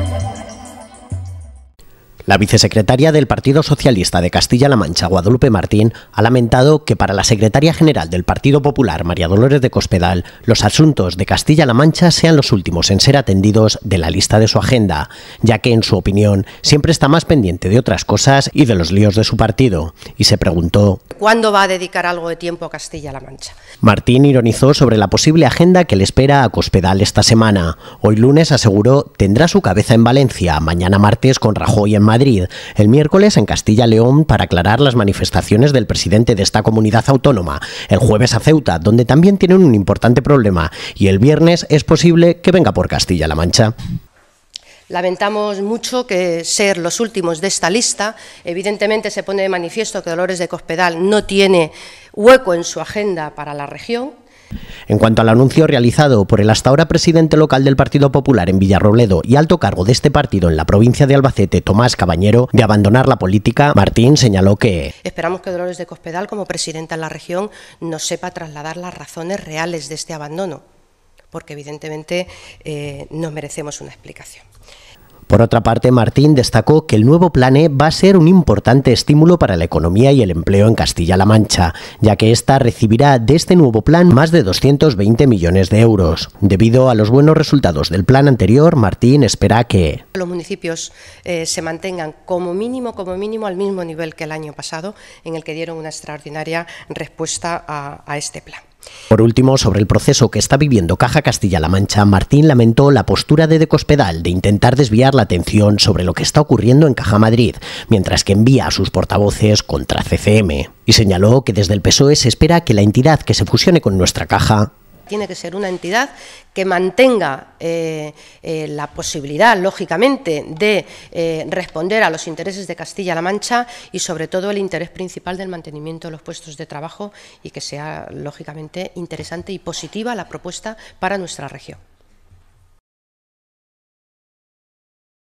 Thank you. La vicesecretaria del Partido Socialista de Castilla-La Mancha, Guadalupe Martín, ha lamentado que para la secretaria general del Partido Popular, María Dolores de Cospedal, los asuntos de Castilla-La Mancha sean los últimos en ser atendidos de la lista de su agenda, ya que, en su opinión, siempre está más pendiente de otras cosas y de los líos de su partido. Y se preguntó... ¿Cuándo va a dedicar algo de tiempo a Castilla-La Mancha? Martín ironizó sobre la posible agenda que le espera a Cospedal esta semana. Hoy lunes aseguró tendrá su cabeza en Valencia, mañana martes con Rajoy en Madrid el miércoles en Castilla-León para aclarar las manifestaciones del presidente de esta comunidad autónoma, el jueves a Ceuta, donde también tienen un importante problema, y el viernes es posible que venga por Castilla-La Mancha. Lamentamos mucho que ser los últimos de esta lista. Evidentemente se pone de manifiesto que Dolores de Cospedal no tiene hueco en su agenda para la región. En cuanto al anuncio realizado por el hasta ahora presidente local del Partido Popular en Villarrobledo y alto cargo de este partido en la provincia de Albacete, Tomás Cabañero, de abandonar la política, Martín señaló que... Esperamos que Dolores de Cospedal, como presidenta en la región, nos sepa trasladar las razones reales de este abandono, porque evidentemente eh, nos merecemos una explicación. Por otra parte, Martín destacó que el nuevo plan E va a ser un importante estímulo para la economía y el empleo en Castilla-La Mancha, ya que ésta recibirá de este nuevo plan más de 220 millones de euros. Debido a los buenos resultados del plan anterior, Martín espera que los municipios eh, se mantengan como mínimo, como mínimo al mismo nivel que el año pasado, en el que dieron una extraordinaria respuesta a este plan. Por último, sobre el proceso que está viviendo Caja Castilla-La Mancha, Martín lamentó la postura de Decospedal de intentar desviar la atención sobre lo que está ocurriendo en Caja Madrid, mientras que envía a sus portavoces contra CCM. Y señaló que desde el PSOE se espera que la entidad que se fusione con nuestra caja tiene que ser una entidad que mantenga eh, eh, la posibilidad, lógicamente, de eh, responder a los intereses de Castilla-La Mancha y, sobre todo, el interés principal del mantenimiento de los puestos de trabajo y que sea, lógicamente, interesante y positiva la propuesta para nuestra región.